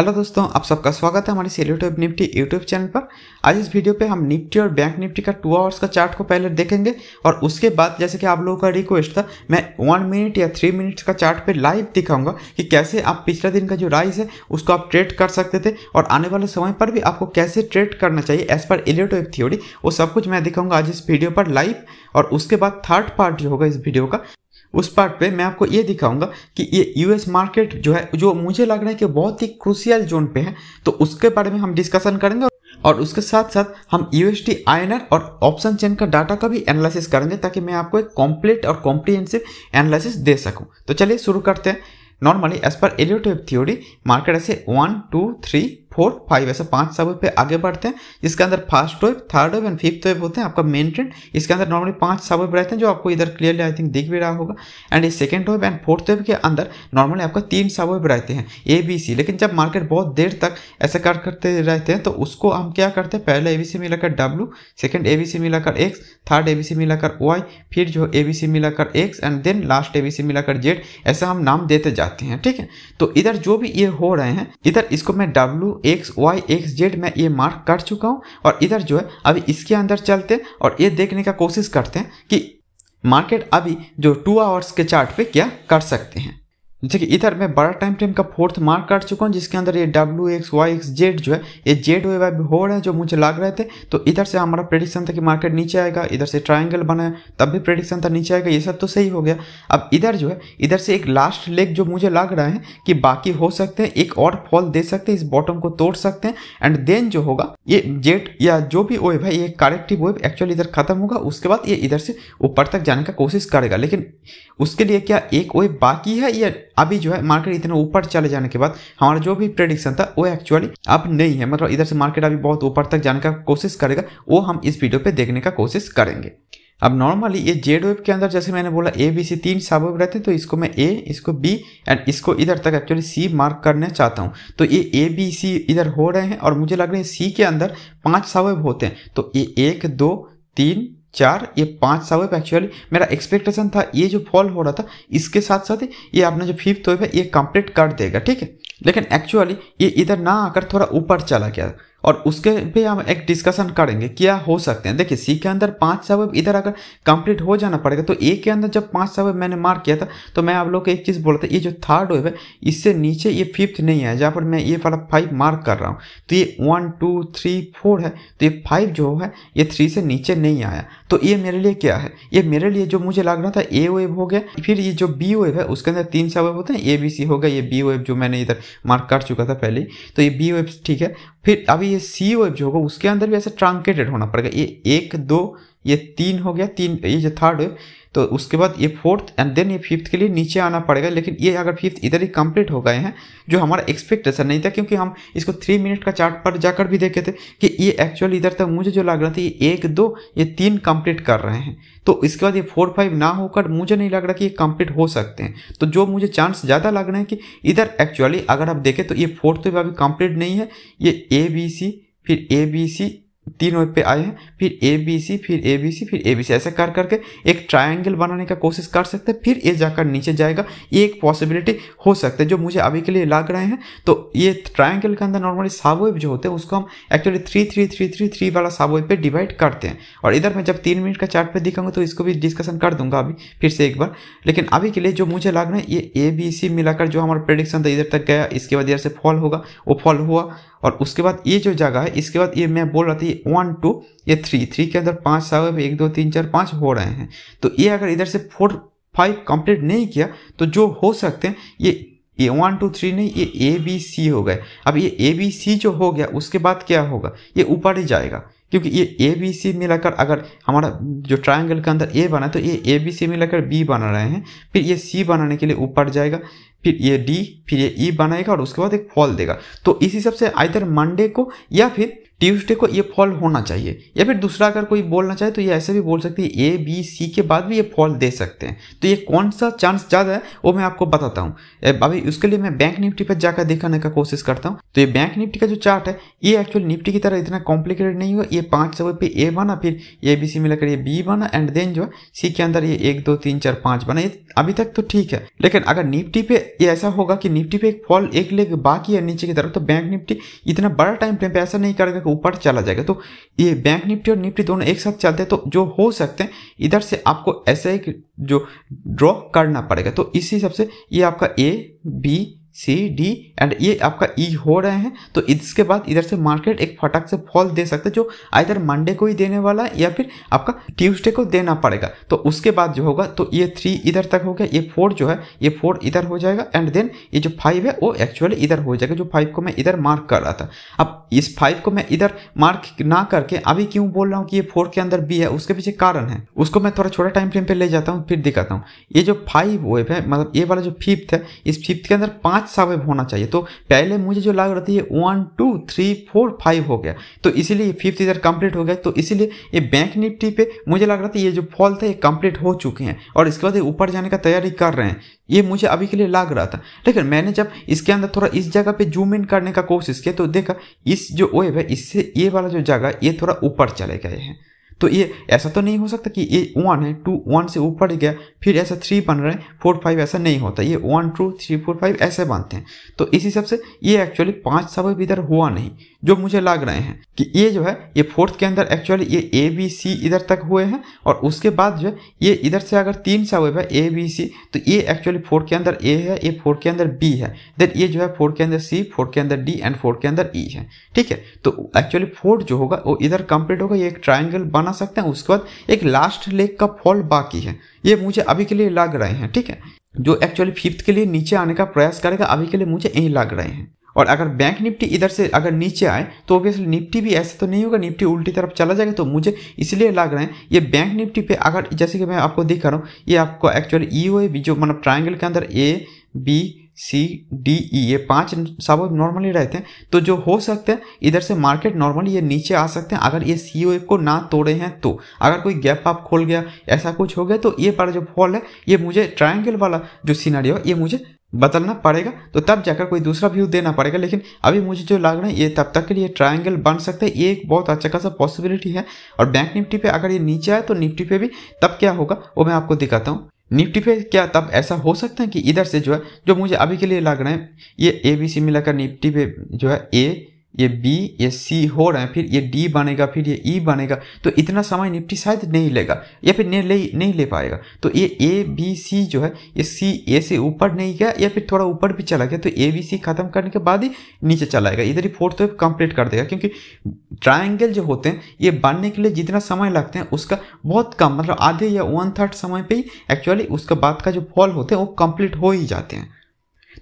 hello दोस्तों आप सबका स्वागत है हमारे सेल्यूटिव निफ्टी यूट्यूब चैनल पर आज इस वीडियो पे हम निफ्टी और बैंक निफ्टी का टू आवर्स का चार्ट को पहले देखेंगे और उसके बाद जैसे कि आप लोगों का रिक्वेस्ट था मैं वन मिनट या थ्री मिनट्स का चार्ट पे लाइव दिखाऊंगा कि कैसे आप पिछले दिन का जो राइस है उसको आप ट्रेड कर सकते थे और आने वाले समय पर भी आपको कैसे ट्रेड करना चाहिए as per Elliott theory theory वो सब कुछ मैं दिखाऊंगा आज इस वीडियो पर लाइव और उसके बाद थर्ड पार्ट जो होगा इस वीडियो का उस पार्ट पे मैं आपको ये दिखाऊंगा कि ये यूएस मार्केट जो है जो मुझे लग रहा है कि बहुत ही क्रूसियल जोन पे है तो उसके बारे में हम डिस्कशन करेंगे और उसके साथ साथ हम यूएसटी आईएनआर और ऑप्शन चेन का डाटा का भी एनालिसिस करेंगे ताकि मैं आपको एक कॉम्प्लीट और कॉम्प्रीहेंसिव एनालिसिस दे सकूँ तो चलिए शुरू करते हैं नॉर्मली एज पर एलियोटिव थ्योरी मार्केट ऐसे one two three four five ऐसे पांच सब पे आगे बढ़ते हैं जिसके अंदर first wave third wave and fifth wave होते हैं आपका मेन ट्रेंड इसके अंदर नॉर्मली पांच सब वेव रहते हैं जो आपको इधर क्लियरली आई थिंक दिख भी रहा होगा एंड ये second wave and fourth wave के अंदर नॉर्मली आपका तीन सब वेव रहते हैं ए बी सी लेकिन जब मार्केट बहुत देर तक ऐसे कर करते रहते हैं तो उसको हम क्या करते हैं पहले ए बी सी मिलाकर W second A B C मिलाकर X third A B C मिलाकर वाई फिर जो ए बी सी मिलाकर X and then last A B C मिलाकर जेड ऐसा हम नाम देते जाते हैं ठीक है तो इधर जो भी ये हो रहे हैं इधर इसको मैं W X Y X Z में ये मार्क कर चुका हूँ और इधर जो है अभी इसके अंदर चलते हैं और ये देखने का कोशिश करते हैं कि मार्केट अभी जो टू आवर्स के चार्ट पे क्या कर सकते हैं जैसे इधर मैं बड़ा टाइम फ्रेम का फोर्थ मार्क काट चुका हूँ जिसके अंदर ये W X Y X Z जो है ये जेड वाई हो रहा है जो मुझे लग रहे थे तो इधर से हमारा प्रेडिक्शन था कि मार्केट नीचे आएगा इधर से ट्राइंगल बना है तब भी प्रेडिक्शन था नीचे आएगा ये सब तो सही हो गया अब इधर जो है इधर से एक लास्ट लेग जो मुझे लग रहा है कि बाकी हो सकते हैं एक और फॉल दे सकते हैं इस बॉटम को तोड़ सकते हैं एंड देन जो होगा ये जेड या जो भी वेब है ये करेक्टिव वेब एक्चुअली इधर खत्म होगा उसके बाद ये इधर से ऊपर तक जाने का कोशिश करेगा लेकिन उसके लिए क्या एक वेब बाकी है या अभी जो है मार्केट इतना ऊपर चले जाने के बाद हमारा जो भी प्रेडिक्शन था वो एक्चुअली अब नहीं है मतलब इधर से मार्केट अभी बहुत ऊपर तक जाने का कोशिश करेगा वो हम इस वीडियो पे देखने का कोशिश करेंगे अब नॉर्मली ये जेड वेब के अंदर जैसे मैंने बोला ए बी सी तीन सब वेब रहते हैं तो इसको मैं ए इसको बी एंड इसको इधर तक एक्चुअली सी मार्क करना चाहता हूँ तो ये ए बी सी इधर हो रहे हैं और मुझे लग रहा है सी के अंदर पांच सब वेब होते हैं तो ये एक दो तीन चार ये पाँच सा वेब एक्चुअली मेरा एक्सपेक्टेशन था ये जो फॉल हो रहा था इसके साथ साथ ये आपने जो फिफ्थ वेब है ये कंप्लीट कर देगा ठीक है लेकिन एक्चुअली ये इधर ना आकर थोड़ा ऊपर चला गया और उसके पे हम एक डिस्कशन करेंगे क्या हो सकते हैं देखिए सी के अंदर पाँच सब इधर अगर कंप्लीट हो जाना पड़ेगा तो ए के अंदर जब पाँच सब मैंने मार्क किया था तो मैं आप लोग को एक चीज़ बोलता ये जो थर्ड वेब है इससे नीचे ये फिफ्थ नहीं है जहाँ पर मैं ये वाला फाइव मार्क कर रहा हूँ तो ये वन टू थ्री फोर है तो ये फाइव जो है ये थ्री से नीचे नहीं आया तो ये मेरे लिए क्या है ये मेरे लिए जो मुझे लग रहा था ए वेव हो गया फिर ये जो बी वेव है उसके अंदर तीन सा वेव होते हैं ए बी सी हो गया ये बी वेव जो मैंने इधर मार्क कर चुका था पहले तो ये बी वेव ठीक है फिर अभी ये सी वेव जो होगा उसके अंदर भी ऐसे ट्रांकेटेड होना पड़ेगा ये एक दो ये तीन हो गया तीन ये जो थर्ड तो उसके बाद ये फोर्थ एंड देन ये फिफ्थ के लिए नीचे आना पड़ेगा लेकिन ये अगर फिफ्थ इधर ही कंप्लीट हो गए हैं जो हमारा एक्सपेक्टेशन नहीं था क्योंकि हम इसको थ्री मिनट का चार्ट पर जाकर भी देखे थे कि ये एक्चुअली इधर तक मुझे जो लग रहा था ये एक दो ये तीन कंप्लीट कर रहे हैं तो इसके बाद ये फोर फाइव ना होकर मुझे नहीं लग रहा कि ये कंप्लीट हो सकते हैं तो जो मुझे चांस ज़्यादा लग रहे हैं कि इधर एक्चुअली अगर आप देखें तो ये फोर्थ तो अभी कंप्लीट नहीं है ये ए बी सी फिर ए बी सी तीन वेब पे आए हैं फिर ए बी सी फिर ए बी सी फिर ए बी सी ऐसे कर करके एक ट्रायंगल बनाने का कोशिश कर सकते हैं फिर ये जाकर नीचे जाएगा ये एक पॉसिबिलिटी हो सकता है जो मुझे अभी के लिए लग रहे हैं तो ये ट्रायंगल के अंदर नॉर्मली साबवेब जो होते हैं उसको हम actually three three three three three वाला साबवेब पे डिवाइड करते हैं और इधर मैं जब तीन मिनट का चार्ट पे दिखाऊंगा तो इसको भी डिस्कशन कर दूंगा अभी फिर से एक बार लेकिन अभी के लिए जो मुझे लग रहा है ये ए बी सी मिलाकर जो हमारा प्रडिक्शन था इधर तक गया इसके बाद इधर से फॉल होगा वो फॉल हुआ और उसके बाद ये जो जगह है इसके बाद ये मैं बोल रहा था ये वन टू ये थ्री थ्री के अंदर पाँच सागर एक दो तीन चार पाँच हो रहे हैं तो ये अगर इधर से फोर फाइव कंप्लीट नहीं किया तो जो हो सकते हैं ये ये वन टू थ्री नहीं ये ए बी सी हो गए अब ये ए बी सी जो हो गया उसके बाद क्या होगा ये ऊपर ही जाएगा क्योंकि ये ए बी सी मिलाकर अगर हमारा जो ट्रायंगल के अंदर ए बना है तो ये ए बी सी मिलाकर बी बना रहे हैं फिर ये सी बनाने के लिए ऊपर जाएगा फिर ये डी फिर ये ई e बनाएगा और उसके बाद एक फॉल देगा तो इस हिसाब से आइधर मंडे को या फिर ट्यूसडे को ये फॉल होना चाहिए या फिर दूसरा अगर कोई बोलना चाहे तो ये ऐसे भी बोल सकती है ए बी सी के बाद भी ये फॉल दे सकते हैं तो ये कौन सा चांस ज़्यादा है वो मैं आपको बताता हूँ अभी उसके लिए मैं बैंक निफ्टी पर जाकर दिखाने का कोशिश करता हूँ तो ये बैंक निफ्टी का जो चार्ट है ये एक्चुअल निफ्टी की तरह इतना कॉम्प्लिकेटेड नहीं हुआ ये पाँच सौ पे ए बना फिर ए बी सी मिलाकर ये बी बना एंड देन जो है सी के अंदर ये एक दो तीन चार पाँच बना ये अभी तक तो ठीक है लेकिन अगर निफ्टी पे ये ऐसा होगा कि निफ्टी पे एक फॉल एक लेग बाकी है नीचे की तरफ तो बैंक निफ्टी इतना बड़ा टाइम फ्रेम पे ऐसा नहीं करेगा ऊपर चला जाएगा तो ये बैंक निफ्टी और निफ्टी दोनों एक साथ चलते हैं तो जो हो सकते हैं इधर से आपको ऐसा एक जो ड्रॉ करना पड़ेगा तो इसी हिसाब से ये आपका A B C D and ये आपका ई e हो रहे हैं तो इसके बाद इधर से मार्केट एक फटाक से फॉल दे सकते है जो आधर मंडे को ही देने वाला है या फिर आपका ट्यूसडे को देना पड़ेगा तो उसके बाद जो होगा तो ये थ्री इधर तक हो गया ये फोर जो है ये फोर इधर हो जाएगा एंड देन ये जो फाइव है वो एक्चुअली इधर हो जाएगा जो फाइव को मैं इधर मार्क कर रहा था अब इस फाइव को मैं इधर मार्क ना करके अभी क्यों बोल रहा हूँ कि ये फोर के अंदर बी है उसके पीछे कारण है उसको मैं थोड़ा छोटा टाइम फ्रेम पर ले जाता हूँ फिर दिखाता हूँ ये जो फाइव वेब है मतलब ये वाला जो फिफ्थ है इस फिफ्थ के अंदर पाँच पाँच सबवेब होना चाहिए तो पहले मुझे जो लग रहा था ये one two three four five हो गया तो इसीलिए फिफ्थ इधर कंप्लीट हो गया तो इसीलिए ये बैंक निफ्टी तो पे मुझे लग रहा था ये जो फॉल था ये कंप्लीट हो चुके हैं और इसके बाद ये ऊपर जाने का तैयारी कर रहे हैं ये मुझे अभी के लिए लग रहा था लेकिन मैंने जब इसके अंदर थोड़ा इस जगह पे जूम इन करने का कोशिश किया तो देखा इस जो वेब है इससे ये वाला जो जगह ये थोड़ा ऊपर चले गए हैं तो ये ऐसा तो नहीं हो सकता कि ये वन है टू वन से ऊपर गया फिर ऐसा थ्री बन रहा है फोर फाइव ऐसा नहीं होता ये one two three four five ऐसे बनते हैं तो इस हिसाब से ये एक्चुअली पाँच सब इधर हुआ नहीं जो मुझे लग रहे हैं कि ये जो है ये फोर्थ के अंदर एक्चुअली ये ए बी सी इधर तक हुए हैं और उसके बाद जो है ये इधर से अगर तीन सबब है ए बी सी तो ये एक्चुअली फोर्थ के अंदर ए है ये फोर्थ के अंदर बी है देन ये जो है फोर्थ के अंदर सी फोर्थ के अंदर डी एंड फोर्थ के अंदर ई e है ठीक है तो एक्चुअली फोर्थ जो होगा वो इधर कंप्लीट होगा ये एक ट्राइंगल बना बना सकते हैं उसके बाद एक लास्ट लेग का फॉल बाकी है ये मुझे अभी के लिए लग रहे हैं ठीक है जो एक्चुअली फिफ्थ के लिए नीचे आने का प्रयास करेगा अभी के लिए मुझे यही लग रहे हैं और अगर बैंक निफ्टी इधर से अगर नीचे आए तो ऑब्वियसली निफ्टी भी ऐसे तो नहीं होगा निफ्टी उल्टी तरफ चला जाएगा तो मुझे इसलिए लग रहा है ये बैंक निफ्टी पे अगर जैसे कि मैं आपको दिखा रहा हूँ ये आपको एक्चुअली ई e जो मतलब ट्राइंगल के अंदर ए बी सी डी ई ये पांच सब नॉर्मली रहते हैं तो जो हो सकते हैं इधर से मार्केट नॉर्मली ये नीचे आ सकते हैं अगर ये सी ओ को ना तोड़े हैं तो अगर कोई गैप आप खोल गया ऐसा कुछ हो गया तो ये पर जो फॉल है ये मुझे ट्रायंगल वाला जो सीनारी है ये मुझे बदलना पड़ेगा तो तब जाकर कोई दूसरा व्यू देना पड़ेगा लेकिन अभी मुझे जो लग रहा है ये तब तक के लिए ट्रायंगल बन सकते हैं ये एक बहुत अच्छा खासा पॉसिबिलिटी है और बैंक निफ्टी पे अगर ये नीचे आए तो निफ्टी पे भी तब क्या होगा वो मैं आपको दिखाता हूँ निफ्टी पे क्या तब ऐसा हो सकता है कि इधर से जो है जो मुझे अभी के लिए लग रहा है ये ए बी सी मिलाकर निफ्टी पे जो है ए ये बी ये सी हो रहा है फिर ये डी बनेगा फिर ये ई e बनेगा तो इतना समय निफ्टी शायद नहीं लेगा या फिर नहीं ले नहीं ले पाएगा तो ये ए बी सी जो है ये सी ए से ऊपर नहीं गया या फिर थोड़ा ऊपर भी चला गया तो ए बी सी खत्म करने के बाद ही नीचे चलाएगा इधर ही फोर्थ वेव कंप्लीट कर देगा क्योंकि ट्राइंगल जो होते हैं ये बनने के लिए जितना समय लगते हैं उसका बहुत कम मतलब आधे या वन थर्ड समय पर ही एक्चुअली उसका बाद का जो फॉल होते हैं वो कंप्लीट हो ही जाते हैं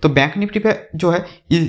तो बैंक निफ्टी पे जो है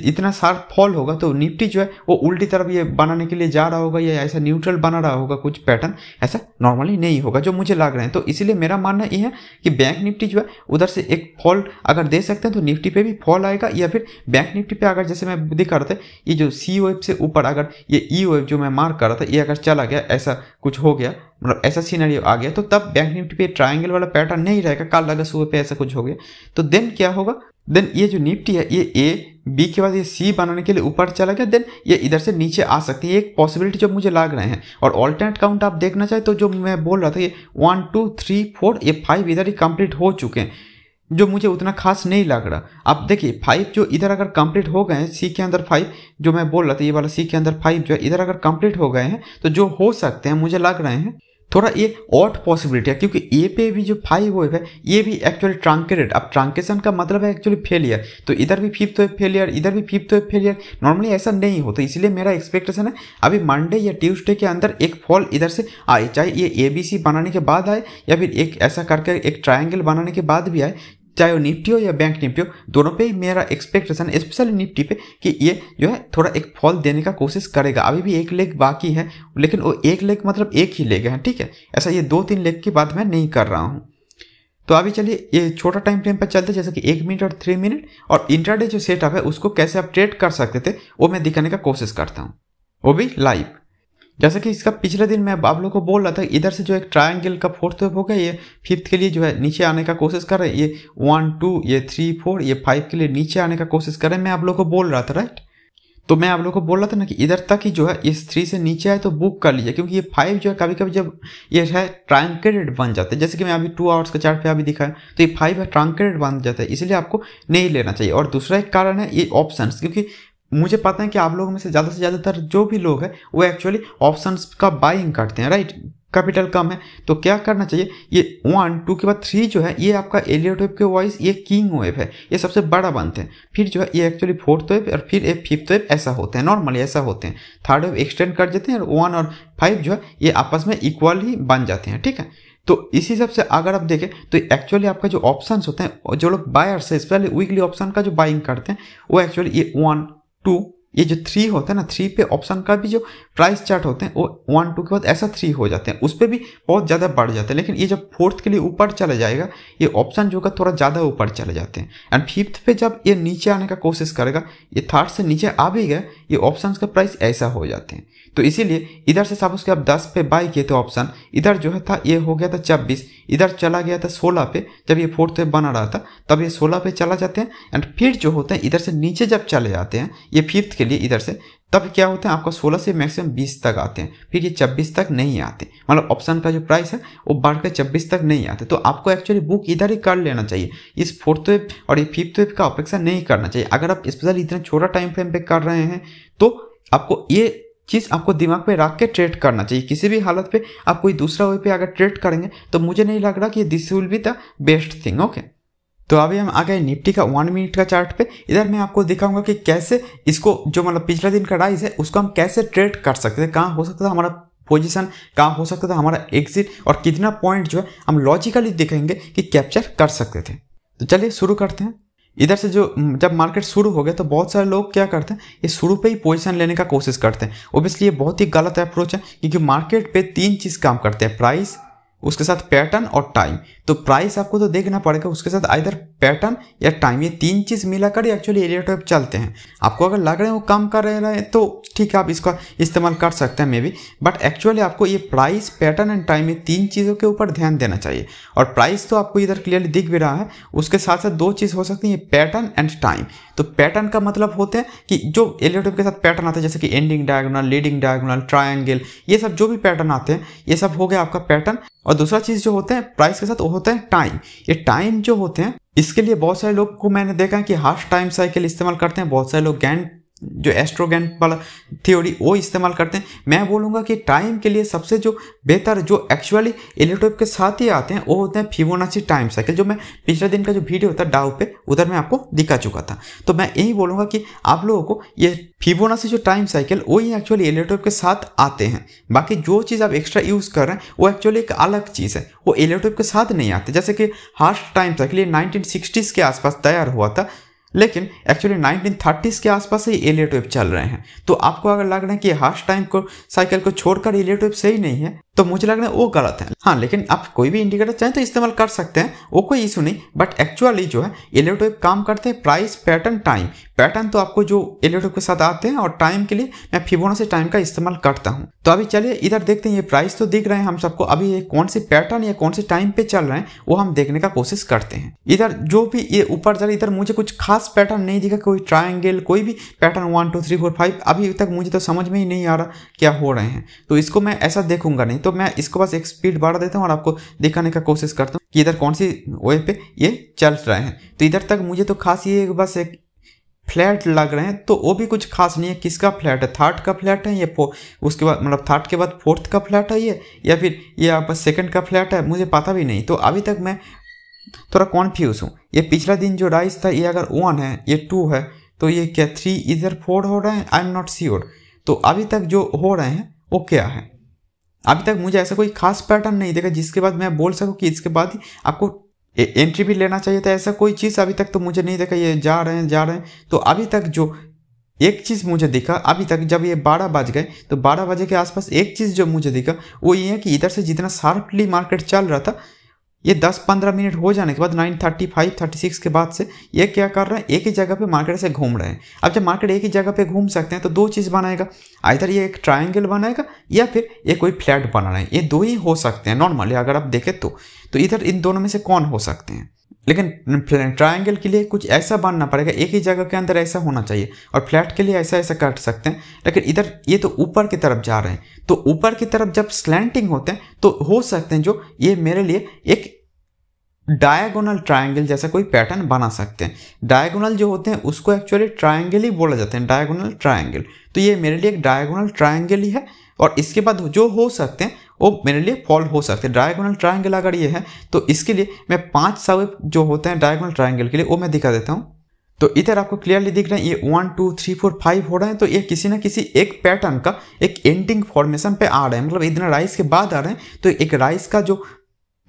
इतना शार्प फॉल होगा तो निफ्टी जो है वो उल्टी तरफ ये बनाने के लिए जा रहा होगा या ऐसा न्यूट्रल बना रहा होगा कुछ पैटर्न ऐसा नॉर्मली नहीं होगा जो मुझे लग रहे हैं तो इसीलिए मेरा मानना ये है कि बैंक निफ्टी जो है उधर से एक फॉल अगर दे सकते हैं तो निफ्टी पे भी फॉल आएगा या फिर बैंक निफ्टी पर अगर जैसे मैं दिखा रहा था ये जो सी वेब से ऊपर अगर ये ई e वेब जो मैं मार्क कर रहा था ये अगर चला गया ऐसा कुछ हो गया मतलब ऐसा सीनरी आ गया तो तब बैंक निफ्टी पे ट्रायंगल वाला पैटर्न नहीं रहेगा कल लगा सुबह पे ऐसा कुछ हो गया तो देन क्या होगा देन ये जो निफ्टी है ये ए बी के बाद ये सी बनाने के लिए ऊपर चला गया देन ये इधर से नीचे आ सकती है एक पॉसिबिलिटी जो मुझे लग रहे हैं और ऑल्टरनेट काउंट आप देखना चाहें तो जो मैं बोल रहा था ये वन टू थ्री फोर ये फाइव इधर ही कंप्लीट हो चुके हैं जो मुझे उतना खास नहीं लग रहा अब देखिए फाइव जो इधर अगर कंप्लीट हो गए हैं सी के अंदर फाइव जो मैं बोल रहा था ये वाला सी के अंदर फाइव जो है इधर अगर कंप्लीट हो गए हैं तो जो हो सकते हैं मुझे लग रहे हैं थोड़ा ये ऑट पॉसिबिलिटी है क्योंकि ए पे भी जो फाइव वेव है ये भी एक्चुअली ट्रांकेटेड अब ट्रांकेशन का मतलब है एक्चुअली फेलियर तो इधर भी फिफ्थ वेव फेलियर इधर भी फिफ्थ वेव फेलियर नॉर्मली ऐसा नहीं होता इसलिए मेरा एक्सपेक्टेशन है अभी मंडे या ट्यूसडे के अंदर एक फॉल इधर से आए चाहे ये ए बी सी बनाने के बाद आए या फिर एक ऐसा करके एक ट्राइंगल बनाने के बाद भी आए चाहे वो निफ्टी हो या बैंक निफ्टी हो दोनों पे ही मेरा एक्सपेक्टेशन है स्पेशली निफ्टी पे कि ये जो है थोड़ा एक फॉल देने का कोशिश करेगा अभी भी एक लेग बाकी है लेकिन वो एक लेग मतलब एक ही लेग है ठीक है ऐसा ये दो तीन लेग की बात मैं नहीं कर रहा हूँ तो अभी चलिए ये छोटा टाइम फ्रेम पर चलते जैसे कि एक मिनट और थ्री मिनट और इंटरडे जो सेटअप है उसको कैसे आप ट्रेड कर सकते थे वो मैं दिखाने का कोशिश करता हूँ वो भी लाइव जैसे कि इसका पिछले दिन मैं आप लोग को बोल रहा था इधर से जो एक ट्रायंगल का फोर्थ वेव होगा ये फिफ्थ के लिए जो है नीचे आने का कोशिश कर रहे हैं ये वन टू ये थ्री फोर ये फाइव के लिए नीचे आने का कोशिश कर रहे हैं मैं आप लोग को बोल रहा था राइट तो मैं आप लोग को बोल रहा था ना कि इधर तक ही जो है इस थ्री से नीचे आए तो बुक कर लीजिए क्योंकि ये फाइव जो है कभी कभी जब ये है ट्रांकेटेड बन जाते हैं जैसे कि मैं अभी टू आवर्स का चार्ट पे अभी दिखाया तो ये फाइव है ट्रांकेटेड बन जाता है इसलिए आपको नहीं लेना चाहिए और दूसरा एक कारण है ये ऑप्शन क्योंकि मुझे पता है कि आप लोगों में से ज़्यादा से ज़्यादातर जो भी लोग हैं वो एक्चुअली ऑप्शन का बाइंग करते हैं राइट कैपिटल कम है तो क्या करना चाहिए ये वन टू के बाद थ्री जो है ये आपका एलियट वेब के वॉइस ये किंग वेब है ये सबसे बड़ा बनते हैं फिर जो है ये एक्चुअली फोर्थ वेब और फिर ये फिफ्थ वेब ऐसा होते हैं नॉर्मली ऐसा होते हैं थर्ड वेब एक्सटेंड कर देते हैं और वन और फाइव जो है ये आपस में इक्वल ही बन जाते हैं ठीक है तो इसी हिसाब से अगर आप देखें तो एक्चुअली आपका जो ऑप्शंस होते हैं जो लोग बायर्स है स्पेशली वीकली ऑप्शन का जो बाइंग करते हैं वो एक्चुअली ये वन टू ये जो थ्री होता है ना थ्री पे ऑप्शन का भी जो प्राइस चार्ट होते हैं वो वन टू के बाद ऐसा थ्री हो जाते हैं उस पर भी बहुत ज़्यादा बढ़ जाते हैं लेकिन ये जब फोर्थ के लिए ऊपर चला जाएगा ये ऑप्शन जो होगा थोड़ा ज़्यादा ऊपर चले जाते हैं एंड फिफ्थ पे जब ये नीचे आने का कोशिश करेगा ये थर्ड से नीचे आ भी गया ये ऑप्शन का प्राइस ऐसा हो जाते हैं तो इसीलिए इधर से सपोज कि आप दस पे बाई किए थे ऑप्शन इधर जो है था ये हो गया था छब्बीस इधर चला गया था सोलह पे जब ये फोर्थ पे बना रहा था तब ये सोलह पे चला जाते हैं एंड फिर जो होते हैं इधर से नीचे जब चले जाते हैं ये फिफ्थ के लिए इधर से तब क्या होता है आपका 16 से मैक्सिमम 20 तक आते हैं फिर ये 26 तक नहीं आते मतलब ऑप्शन का जो प्राइस है वो बढ़कर 26 तक नहीं आते तो आपको एक्चुअली बुक इधर ही कर लेना चाहिए इस फोर्थ वेब और ये फिफ्थ वेब का अपेक्षा नहीं करना चाहिए अगर आप स्पेशली इतना छोटा टाइम फ्रेम पे कर रहे हैं तो आपको ये चीज़ आपको दिमाग पे रख के ट्रेड करना चाहिए किसी भी हालत पे आप कोई दूसरा वे पे अगर ट्रेड करेंगे तो मुझे नहीं लग रहा कि this will be the best thing okay तो अभी हम आ गए निफ्टी का वन मिनट का चार्ट पे इधर मैं आपको दिखाऊंगा कि कैसे इसको जो मतलब पिछला दिन का राइज है उसको हम कैसे ट्रेड कर सकते हैं कहाँ हो सकता था हमारा पोजीशन कहाँ हो सकता था हमारा एग्जिट और कितना पॉइंट जो है हम लॉजिकली देखेंगे कि कैप्चर कर सकते थे तो चलिए शुरू करते हैं इधर से जो जब मार्केट शुरू हो गया तो बहुत सारे लोग क्या करते हैं ये शुरू पे ही पोजीशन लेने का कोशिश करते हैं ओबियसली ये बहुत ही गलत अप्रोच है क्योंकि मार्केट पे तीन चीज़ काम करते हैं प्राइस उसके साथ पैटर्न और टाइम तो प्राइस आपको तो देखना पड़ेगा उसके साथ आइधर पैटर्न या टाइम ये तीन चीज़ मिलाकर एक्चुअली एरिया चलते हैं आपको अगर लग रहे हैं वो कम कर रहे हैं तो ठीक है आप इसका इस्तेमाल कर सकते हैं मे बी बट एक्चुअली आपको ये प्राइस पैटर्न एंड टाइम ये तीन चीज़ों के ऊपर ध्यान देना चाहिए और प्राइस तो आपको इधर क्लियरली दिख भी रहा है उसके साथ साथ दो चीज़ हो सकती है पैटर्न एंड टाइम तो पैटर्न का मतलब होते हैं कि जो एलियोटोप के साथ पैटर्न आते हैं जैसे कि ending diagonal leading diagonal triangle ये सब जो भी पैटर्न आते हैं ये सब हो गया आपका पैटर्न और दूसरा चीज़ जो होते हैं प्राइस के साथ वो होते हैं टाइम ये टाइम जो होते हैं इसके लिए बहुत सारे लोग को मैंने देखा है कि हाफ टाइम साइकिल इस्तेमाल करते हैं बहुत सारे लोग गैंड जो एस्ट्रोगन वाला थ्योरी वो इस्तेमाल करते हैं मैं बोलूँगा कि टाइम के लिए सबसे जो बेहतर जो एक्चुअली इलेक्ट्रोप के साथ ही आते हैं वो होते हैं फिबोनाची टाइम साइकिल जो मैं पिछले दिन का जो वीडियो था डाउ पे उधर मैं आपको दिखा चुका था तो मैं यही बोलूँगा कि आप लोगों को ये फिबोनाची जो टाइम साइकिल वही एक्चुअली इलेक्ट्रोप के साथ आते हैं बाकी जो चीज़ आप एक्स्ट्रा यूज़ कर रहे हैं वो एक्चुअली एक अलग चीज़ है वो इलेक्ट्रोप के साथ नहीं आते जैसे कि हार्ट टाइम साइकिल ये नाइनटीन के आसपास तैयार हुआ था लेकिन एक्चुअली 1930s के आसपास ही एलियट वेब चल रहे हैं तो आपको अगर लग रहा है कि हार्श टाइम को साइकिल को छोड़कर एलियट वेब सही नहीं है तो मुझे लग रहा है वो गलत है हाँ लेकिन आप कोई भी इंडिकेटर चाहें तो इस्तेमाल कर सकते हैं वो कोई इशू नहीं बट एक्चुअली जो है एलियोट काम करते हैं प्राइस पैटर्न टाइम पैटर्न तो आपको जो एलियोट के साथ आते हैं और टाइम के लिए मैं फिबोनो से टाइम का इस्तेमाल करता हूँ तो अभी चलिए इधर देखते हैं ये प्राइस तो दिख रहे हैं हम सबको अभी ये कौन से पैटर्न या कौन से टाइम पे चल रहे हैं वो हम देखने का कोशिश करते हैं इधर जो भी ये ऊपर चले इधर मुझे कुछ खास पैटर्न नहीं दिखा कोई ट्राइंगल कोई भी pattern one two three four five अभी तक मुझे तो समझ में ही नहीं आ रहा क्या हो रहे हैं तो इसको मैं ऐसा देखूंगा नहीं नहीं तो मैं इसको बस एक स्पीड बढ़ा देता हूँ और आपको दिखाने का कोशिश करता हूँ कि इधर कौन सी वे पे ये चल रहे हैं तो इधर तक मुझे तो खास ये बस एक फ्लैट लग रहे हैं तो वो भी कुछ खास नहीं है किसका फ्लैट है थर्ड का फ्लैट है ये उसके बाद मतलब थर्ड के बाद फोर्थ का फ्लैट है ये या फिर ये आपका सेकंड का फ्लैट है मुझे पता भी नहीं तो अभी तक मैं थोड़ा कॉन्फ्यूज हूँ ये पिछला दिन जो राइस था ये अगर वन है ये टू है तो ये क्या थ्री इधर फोर हो रहे हैं आई एम नॉट श्योर तो अभी तक जो हो रहे हैं वो क्या है अभी तक मुझे ऐसा कोई खास पैटर्न नहीं देखा जिसके बाद मैं बोल सकूँ कि इसके बाद आपको एंट्री भी लेना चाहिए था ऐसा कोई चीज़ अभी तक तो मुझे नहीं देखा ये जा रहे हैं जा रहे हैं तो अभी तक जो एक चीज़ मुझे दिखा अभी तक जब ये बारह बज गए तो बारह बजे के आसपास एक चीज़ जो मुझे दिखा वो ये है कि इधर से जितना शार्पली मार्केट चल रहा था ये 10-15 मिनट हो जाने के बाद 935, 36 के बाद से ये क्या कर रहे हैं एक ही जगह पे मार्केट से घूम रहे हैं अब जब मार्केट एक ही जगह पे घूम सकते हैं तो दो चीज़ बनाएगा आइधर ये एक ट्रायंगल बनाएगा या फिर ये कोई फ्लैट बना रहे हैं ये दो ही हो सकते हैं नॉर्मली अगर आप देखें तो, तो इधर इन दोनों में से कौन हो सकते हैं लेकिन ट्रायंगल के लिए कुछ ऐसा बांधना पड़ेगा एक ही जगह के अंदर ऐसा होना चाहिए और फ्लैट के लिए ऐसा ऐसा काट सकते हैं लेकिन इधर ये तो ऊपर की तरफ जा रहे हैं तो ऊपर की तरफ जब स्लैंटिंग होते हैं तो हो सकते हैं जो ये मेरे लिए एक डायगोनल ट्रायंगल जैसा कोई पैटर्न बना सकते हैं डायगोनल जो होते हैं उसको एक्चुअली ट्राइंगल ही बोला जाता है डायगोनल ट्राइंगल तो ये मेरे लिए एक डायगोनल ट्राइंगल ही है और इसके बाद जो हो सकते हैं वो मेरे लिए फॉल्व हो सकते हैं डायगोनल ट्राइंगल अगर ये है तो इसके लिए मैं पाँच साउथ जो होते हैं डायगोनल ट्राइंगल के लिए वो मैं दिखा देता हूँ तो इधर आपको क्लियरली दिख रहे हैं ये one two three four five हो रहे हैं तो ये किसी ना किसी एक पैटर्न का एक एंडिंग फॉर्मेशन पे आ रहे हैं मतलब इतना राइस के बाद आ रहे हैं तो एक राइस का जो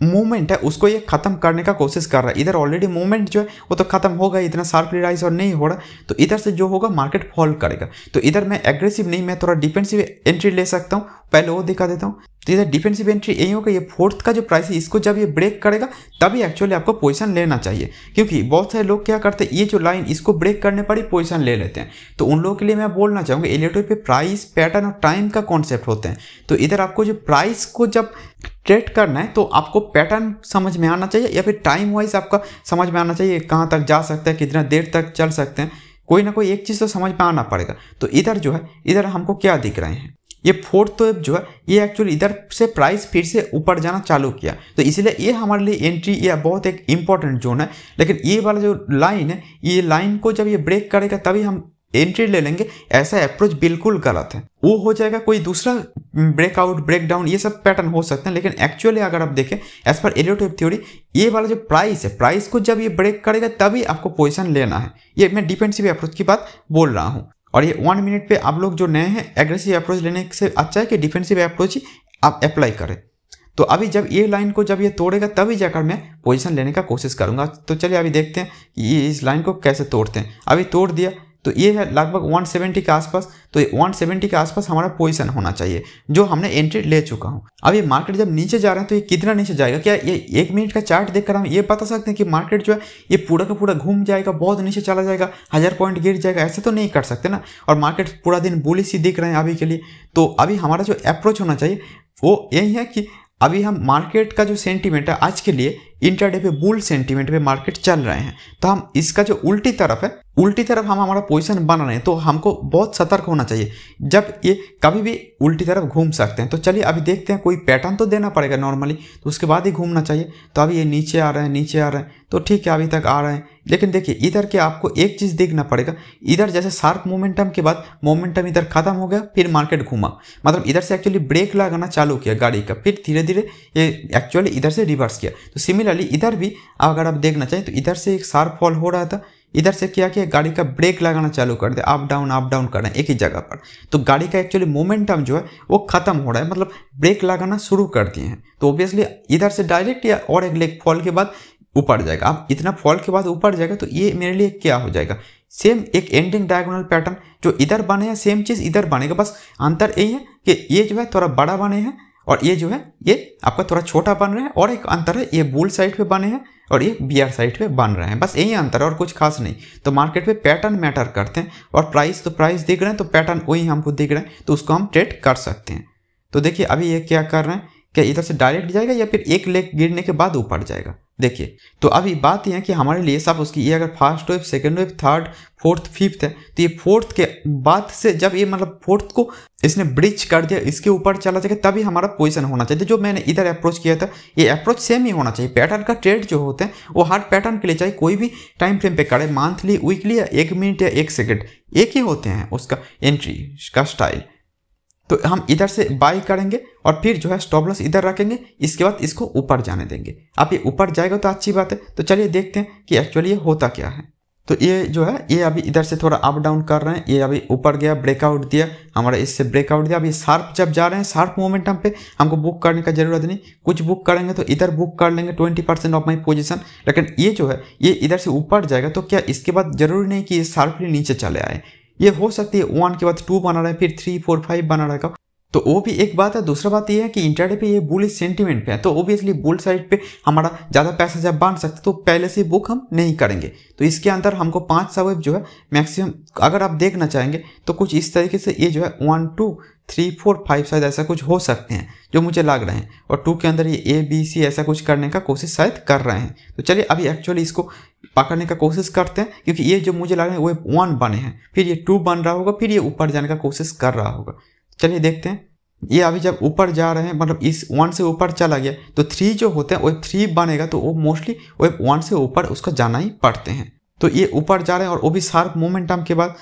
मूवमेंट है उसको ये ख़त्म करने का कोशिश कर रहा है इधर ऑलरेडी मूवमेंट जो है वो तो खत्म हो गया इतना शार्पली राइज और नहीं हो रहा तो इधर से जो होगा मार्केट फॉल करेगा तो इधर मैं एग्रेसिव नहीं मैं थोड़ा डिफेंसिव एंट्री ले सकता हूँ पहले वो दिखा देता हूँ तो इधर डिफेंसिव एंट्री यही होगा ये फोर्थ का जो प्राइस है इसको जब ये ब्रेक करेगा तभी एक्चुअली आपको पोजिशन लेना चाहिए क्योंकि बहुत सारे लोग क्या करते हैं ये जो लाइन इसको ब्रेक करने पर ही पोजिशन ले लेते हैं तो उन लोगों के लिए मैं बोलना चाहूँगा एलियोटो पे प्राइस पैटर्न और टाइम का कॉन्सेप्ट होते हैं तो इधर आपको जो प्राइस को जब ट्रेड करना है तो आपको पैटर्न समझ में आना चाहिए या फिर टाइम वाइज आपका समझ में आना चाहिए कहाँ तक जा सकते हैं कितना देर तक चल सकते हैं कोई ना कोई एक चीज़ तो समझ में आना पड़ेगा तो इधर जो है इधर हमको क्या दिख रहे हैं ये फोर्थ तो जो है ये एक्चुअली इधर से प्राइस फिर से ऊपर जाना चालू किया तो इसलिए ये हमारे लिए एंट्री या बहुत एक इम्पॉर्टेंट जोन है लेकिन ये वाला जो लाइन है ये लाइन को जब ये ब्रेक करेगा तभी हम एंट्री ले लेंगे ऐसा अप्रोच बिल्कुल गलत है वो हो जाएगा कोई दूसरा ब्रेकआउट ब्रेकडाउन ये सब पैटर्न हो सकते हैं लेकिन एक्चुअली अगर आप देखें एज पर एलियोट थ्योरी ये वाला जो प्राइस है प्राइस को जब ये ब्रेक करेगा तभी आपको पोजिशन लेना है ये मैं डिफेंसिव अप्रोच की बात बोल रहा हूँ और ये वन मिनट पे आप लोग जो नए हैं एग्रेसिव अप्रोच लेने से अच्छा है कि डिफेंसिव अप्रोच ही आप अप्लाई करें तो अभी जब ये लाइन को जब ये तोड़ेगा तभी जाकर मैं पोजीशन लेने का कोशिश करूंगा तो चलिए अभी देखते हैं कि इस लाइन को कैसे तोड़ते हैं अभी तोड़ दिया तो ये है लगभग 170 के आसपास तो 170 के आसपास हमारा पोजीशन होना चाहिए जो हमने एंट्री ले चुका हूँ अब ये मार्केट जब नीचे जा रहे हैं तो ये कितना नीचे जाएगा क्या ये एक मिनट का चार्ट देख कर हम ये बता सकते हैं कि मार्केट जो है ये पूरा का पूरा घूम जाएगा बहुत नीचे चला जाएगा हज़ार पॉइंट गिर जाएगा ऐसे तो नहीं कर सकते ना और मार्केट पूरा दिन बोली सी दिख रहे हैं अभी के लिए तो अभी हमारा जो अप्रोच होना चाहिए वो यही है कि अभी हम मार्केट का जो सेंटीमेंट है आज के लिए इंटरडे पे बुल सेंटीमेंट पे मार्केट चल रहे हैं तो हम इसका जो उल्टी तरफ है उल्टी तरफ हम हमारा पोजीशन बना रहे हैं तो हमको बहुत सतर्क होना चाहिए जब ये कभी भी उल्टी तरफ घूम सकते हैं तो चलिए अभी देखते हैं कोई पैटर्न तो देना पड़ेगा नॉर्मली तो उसके बाद ही घूमना चाहिए तो अभी ये नीचे आ रहे हैं नीचे आ रहे हैं तो ठीक है अभी तक आ रहे हैं लेकिन देखिए इधर के आपको एक चीज़ देखना पड़ेगा इधर जैसे शार्प मोमेंटम के बाद मोमेंटम इधर ख़त्म हो गया फिर मार्केट घूमा मतलब इधर से एक्चुअली ब्रेक लगाना चालू किया गाड़ी का फिर धीरे धीरे ये एक्चुअली इधर से रिवर्स किया तो सिमिलर सिमिलरली इधर भी अगर आप देखना चाहें तो इधर से एक शार्प फॉल हो रहा था इधर से क्या किया गाड़ी का ब्रेक लगाना चालू कर दिया अप डाउन अप डाउन करना एक ही जगह पर तो गाड़ी का एक्चुअली मोमेंटम जो है वो खत्म हो रहा है मतलब ब्रेक लगाना शुरू कर दिए हैं तो ऑब्वियसली इधर से डायरेक्ट या और एक लेग फॉल के बाद ऊपर जाएगा अब इतना फॉल के बाद ऊपर जाएगा तो ये मेरे लिए क्या हो जाएगा सेम एक एंडिंग डायगोनल पैटर्न जो इधर बने हैं सेम चीज़ इधर बनेगा बस अंतर यही है कि ये जो है थोड़ा बड़ा बने हैं और ये जो है ये आपका थोड़ा छोटा बन रहा है और एक अंतर है ये बुल साइड पे बने हैं और ये बी आर साइड पे बन रहे हैं बस यही अंतर है और कुछ खास नहीं तो मार्केट पे पैटर्न मैटर करते हैं और प्राइस तो प्राइस दिख रहे हैं तो पैटर्न वही हमको दिख रहे हैं तो उसको हम ट्रेड कर सकते हैं तो देखिए अभी ये क्या कर रहे हैं क्या इधर से डायरेक्ट जाएगा या फिर एक लेग गिरने के बाद ऊपर जाएगा देखिए तो अभी बात यह है कि हमारे लिए सब उसकी ये अगर first wave second wave third fourth fifth है तो ये फोर्थ के बाद से जब ये मतलब फोर्थ को इसने ब्रिज कर दिया इसके ऊपर चला जाएगा तभी हमारा पोजीशन होना चाहिए जो मैंने इधर अप्रोच किया था ये अप्रोच सेम ही होना चाहिए पैटर्न का ट्रेड जो होते हैं वो हर पैटर्न के लिए चाहिए कोई भी टाइम फ्रेम पे करे मंथली वीकली या एक मिनट या एक सेकेंड एक ही होते हैं उसका एंट्री का स्टाइल तो हम इधर से बाई करेंगे और फिर जो है स्टॉप लॉस इधर रखेंगे इसके बाद इसको ऊपर जाने देंगे आप ये ऊपर जाएगा तो अच्छी बात है तो चलिए देखते हैं कि एक्चुअली ये होता क्या है तो ये जो है ये अभी इधर से थोड़ा अप डाउन कर रहे हैं ये अभी ऊपर गया ब्रेकआउट दिया हमारा इससे ब्रेकआउट दिया अभी शार्प जब जा रहे हैं शार्प मोमेंटम पे हमको बुक करने का जरूरत नहीं कुछ बुक करेंगे तो इधर बुक कर लेंगे twenty percent of my position लेकिन ये जो है ये इधर से ऊपर जाएगा तो क्या इसके बाद जरूरी नहीं कि ये शार्पली नीचे चले आए ये हो सकती है वन के बाद टू बना है फिर थ्री फोर फाइव बना रहेगा तो वो भी एक बात है दूसरा बात ये है कि इंटरडे पे ये बुल सेंटीमेंट पे है तो ओबियसली बुल साइड पे हमारा ज़्यादा पैसा जब बांट सकते तो पहले से बुक हम नहीं करेंगे तो इसके अंदर हमको पाँच सवेब जो है मैक्सिमम अगर आप देखना चाहेंगे तो कुछ इस तरीके से ये जो है one two three four five शायद ऐसा कुछ हो सकते हैं जो मुझे लग रहे हैं और टू के अंदर ये ए बी सी ऐसा कुछ करने का कोशिश शायद कर रहे हैं तो चलिए अभी एक्चुअली इसको पकड़ने का कोशिश करते हैं क्योंकि ये जो मुझे लग रहा है वो वन बने हैं फिर ये टू बन रहा होगा फिर ये ऊपर जाने का कोशिश कर रहा होगा चलिए देखते हैं ये अभी जब ऊपर जा रहे हैं मतलब इस वन से ऊपर चला गया तो थ्री जो होते हैं वेब थ्री बनेगा तो वो मोस्टली वेब वन से ऊपर उसका जाना ही पड़ते हैं तो ये ऊपर जा रहे हैं और वो भी शार्प मोमेंटम के बाद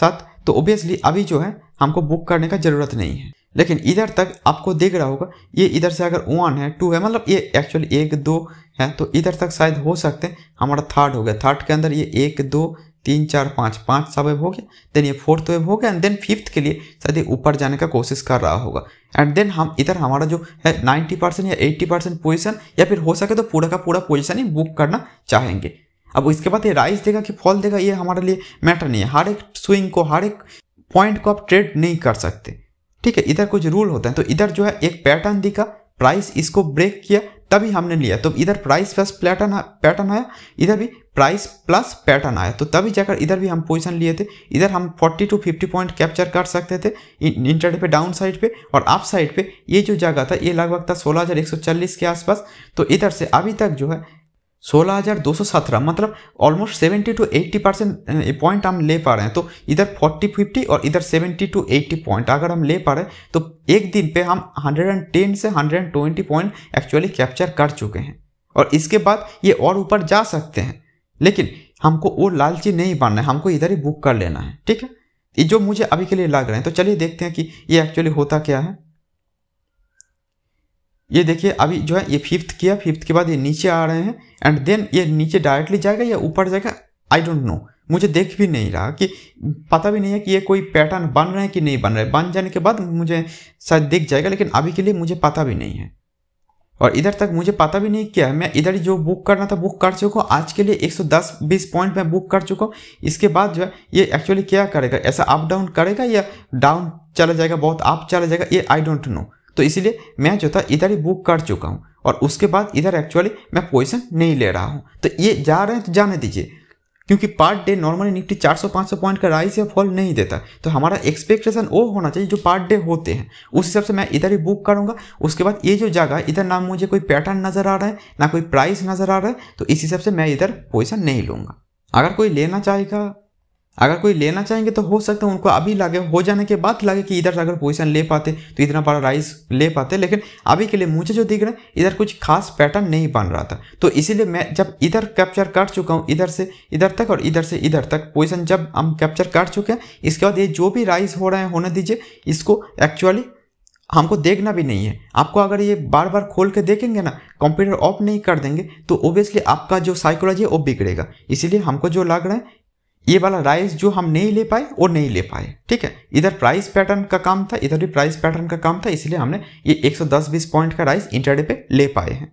साथ तो ओबियसली अभी जो है हमको बुक करने का ज़रूरत नहीं है लेकिन इधर तक आपको दिख रहा होगा ये इधर से अगर वन है टू है मतलब ये एक्चुअली एक दो है तो इधर तक शायद हो सकते हैं हमारा थर्ड हो गया थर्ड के अंदर ये एक दो तीन चार पाँच पाँच सब वेब हो गया देन ये फोर्थ वेब हो गया एंड देन फिफ्थ के लिए शायद ये ऊपर जाने का कोशिश कर रहा होगा एंड देन हम इधर हमारा जो है नाइन्टी परसेंट या एट्टी परसेंट पोजिशन या फिर हो सके तो पूरा का पूरा पोजिशन ही बुक करना चाहेंगे अब इसके बाद ये राइस देगा कि फॉल देगा ये हमारे लिए मैटर नहीं है हर एक स्विंग को हर एक पॉइंट को आप ट्रेड नहीं कर सकते ठीक है इधर कुछ रूल होता है तो इधर जो है एक पैटर्न दिखा प्राइस इसको ब्रेक किया तभी हमने लिया तो इधर प्राइस प्लस पैटर्न पैटर्न आया इधर भी प्राइस प्लस पैटर्न आया तो तभी जाकर इधर भी हम पोजीशन लिए थे इधर हम 40 टू 50 पॉइंट कैप्चर कर सकते थे इंटरडे पे डाउन साइड पे और अप साइड पे ये जो जगह था ये लगभग था सोलह के आसपास तो इधर से अभी तक जो है सोलह हज़ार दो सौ सत्रह मतलब almost seventy two eighty percent point हम ले पा रहे हैं तो इधर फोर्टी फिफ्टी और इधर सेवेंटी टू एट्टी पॉइंट अगर हम ले पा रहे हैं तो एक दिन पे हम हंड्रेड एंड टेन से hundred and twenty point actually capture कर चुके हैं और इसके बाद ये और ऊपर जा सकते हैं लेकिन हमको वो लालची नहीं बनना है हमको इधर ही बुक कर लेना है ठीक है ये जो मुझे अभी के लिए लग रहे हैं तो चलिए देखते हैं कि ये एक्चुअली होता क्या है ये देखिए अभी जो है ये फिफ्थ किया फिफ्थ के बाद ये नीचे आ रहे हैं एंड देन ये नीचे डायरेक्टली जाएगा या ऊपर जाएगा आई डोंट नो मुझे देख भी नहीं रहा कि पता भी नहीं है कि ये कोई पैटर्न बन रहा है कि नहीं बन रहा है बन जाने के बाद मुझे शायद दिख जाएगा लेकिन अभी के लिए मुझे पता भी नहीं है और इधर तक मुझे पता भी नहीं क्या है मैं इधर जो बुक करना था बुक कर चुका हूँ आज के लिए 110 20 पॉइंट मैं बुक कर चुका हूँ इसके बाद जो है ये एक्चुअली क्या करेगा ऐसा अप डाउन करेगा या डाउन चला जाएगा बहुत अप चला जाएगा ये आई डोंट नो तो इसीलिए मैं जो था इधर ही बुक कर चुका हूँ और उसके बाद इधर एक्चुअली मैं पोजिशन नहीं ले रहा हूँ तो ये जा रहे हैं तो जाने दीजिए क्योंकि per day normally Nifty 400-500 point का राइज या फॉल नहीं देता तो हमारा एक्सपेक्टेशन वो होना चाहिए जो पार्ट डे होते हैं उस हिसाब से मैं इधर ही बुक करूंगा उसके बाद ये जो जगह है इधर ना मुझे कोई पैटर्न नज़र आ रहा है ना कोई प्राइस नज़र आ रहा है तो इस हिसाब से मैं इधर पोजिशन नहीं लूँगा अगर कोई लेना चाहेगा अगर कोई लेना चाहेंगे तो हो सकता है उनको अभी लगे हो जाने के बाद लगे कि इधर अगर पोजीशन ले पाते तो इतना बड़ा राइज ले पाते लेकिन अभी के लिए मुझे जो दिख रहा है इधर कुछ खास पैटर्न नहीं बन रहा था तो इसीलिए मैं जब इधर कैप्चर कर चुका हूँ इधर से इधर तक और इधर से इधर तक पोजिशन जब हम कैप्चर कर चुके हैं इसके बाद ये जो भी राइज हो रहा है होने दीजिए इसको एक्चुअली हमको देखना भी नहीं है आपको अगर ये बार बार खोल के देखेंगे ना कंप्यूटर ऑफ नहीं कर देंगे तो ओब्वियसली आपका जो साइकोलॉजी है वो बिगड़ेगा इसीलिए हमको जो लग रहा है ये वाला राइस जो हम नहीं ले पाए वो नहीं ले पाए ठीक है इधर प्राइस पैटर्न का काम था इधर भी प्राइस पैटर्न का काम था इसलिए हमने ये 110 बीस पॉइंट का राइस इंटरडे पे ले पाए हैं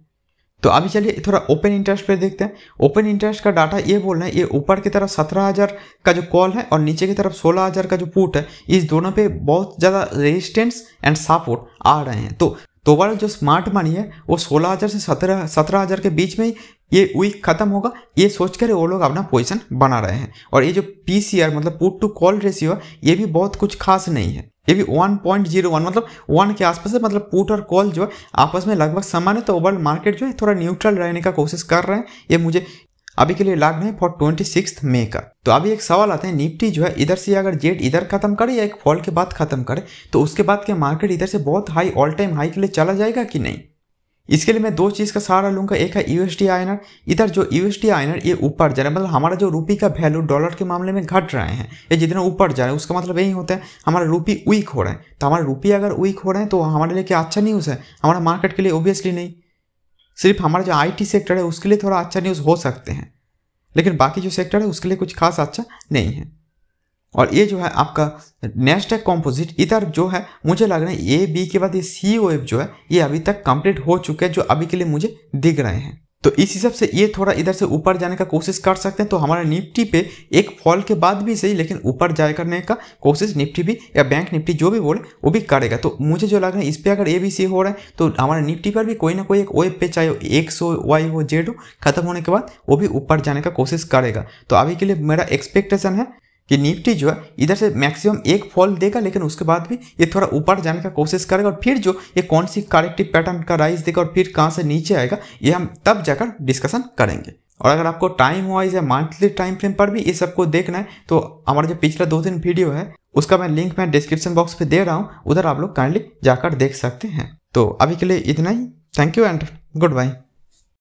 तो अभी चलिए थोड़ा ओपन इंटरेस्ट पे देखते हैं ओपन इंटरेस्ट का डाटा ये बोल रहे हैं ये ऊपर की तरफ सत्रह हज़ार का जो कॉल है और नीचे की तरफ सोलह हज़ार का जो पुट है इस दोनों पे बहुत ज़्यादा रेजिस्टेंस एंड सपोर्ट आ रहे हैं तो तो वाला जो स्मार्ट मनी है वो सोलह हज़ार से सत्रह सत्रह हज़ार के बीच में ही ये वीक खत्म होगा ये सोचकर वो लोग अपना पोजिशन बना रहे हैं और ये जो पी मतलब पुट टू कॉल रेशियो ये भी बहुत कुछ खास नहीं है ये भी 1.01 मतलब 1 के आसपास है मतलब पुट और कॉल जो है आपस में लगभग समान है तो ओवरऑल मार्केट जो है थोड़ा न्यूट्रल रहने का कोशिश कर रहे हैं ये मुझे अभी के लिए लाग नहीं फॉर ट्वेंटी सिक्स मे का तो अभी एक सवाल आता है निफ्टी जो है इधर से अगर जेट e इधर खत्म करे या एक फॉल के बाद खत्म करे तो उसके बाद के मार्केट इधर से बहुत हाई ऑल टाइम हाई के लिए चला जाएगा कि नहीं इसके लिए मैं दो चीज़ का सहारा लूँगा एक है यूएसडी आयनर इधर जो यूएसडी आयनर ये ऊपर जा रहा है मतलब हमारा जो रूपी का वैल्यू डॉलर के मामले में घट रहे हैं ये जितना ऊपर जा रहे हैं उसका मतलब यही होता है हमारा रूपी वीक हो रहा है तो हमारा रूपी अगर वीक हो रहे हैं तो हमारे लिए क्या अच्छा न्यूज़ है हमारा मार्केट के लिए ओबियसली नहीं सिर्फ हमारा जो आई सेक्टर है उसके लिए थोड़ा अच्छा न्यूज़ हो सकते हैं लेकिन बाकी जो सेक्टर है उसके लिए कुछ खास अच्छा नहीं है और ये जो है आपका नेस्टेक कॉम्पोजिट इधर जो है मुझे लग रहा है ए बी के बाद ये सी ओ एफ जो है ये अभी तक कंप्लीट हो चुके हैं जो अभी के लिए मुझे दिख रहे हैं तो इस हिसाब से ये थोड़ा इधर से ऊपर जाने का कोशिश कर सकते हैं तो हमारा निफ्टी पे एक फॉल के बाद भी सही लेकिन ऊपर जाए करने का कोशिश निफ्टी भी या बैंक निफ्टी जो भी बोले वो भी करेगा तो मुझे जो लग रहा है इस पर अगर ए बी सी हो रहा है तो हमारा निफ्टी पर भी कोई ना कोई एक वेब पे चाहे एक्स हो वाई हो जेड हो खत्म होने के बाद वो भी ऊपर जाने का कोशिश करेगा तो अभी के लिए मेरा एक्सपेक्टेशन है कि निफ्टी जो है इधर से मैक्सिमम एक फॉल देगा लेकिन उसके बाद भी ये थोड़ा ऊपर जाने का कोशिश करेगा और फिर जो ये कौन सी करेक्टिव पैटर्न का राइज देगा और फिर कहाँ से नीचे आएगा ये हम तब जाकर डिस्कशन करेंगे और अगर आपको टाइम वाइज या मंथली टाइम फ्रेम पर भी ये सबको देखना है तो हमारा जो पिछला दो तीन वीडियो है उसका मैं लिंक मैं डिस्क्रिप्शन बॉक्स पे दे रहा हूँ उधर आप लोग काइंडली जाकर देख सकते हैं तो अभी के लिए इतना ही thank you and good bye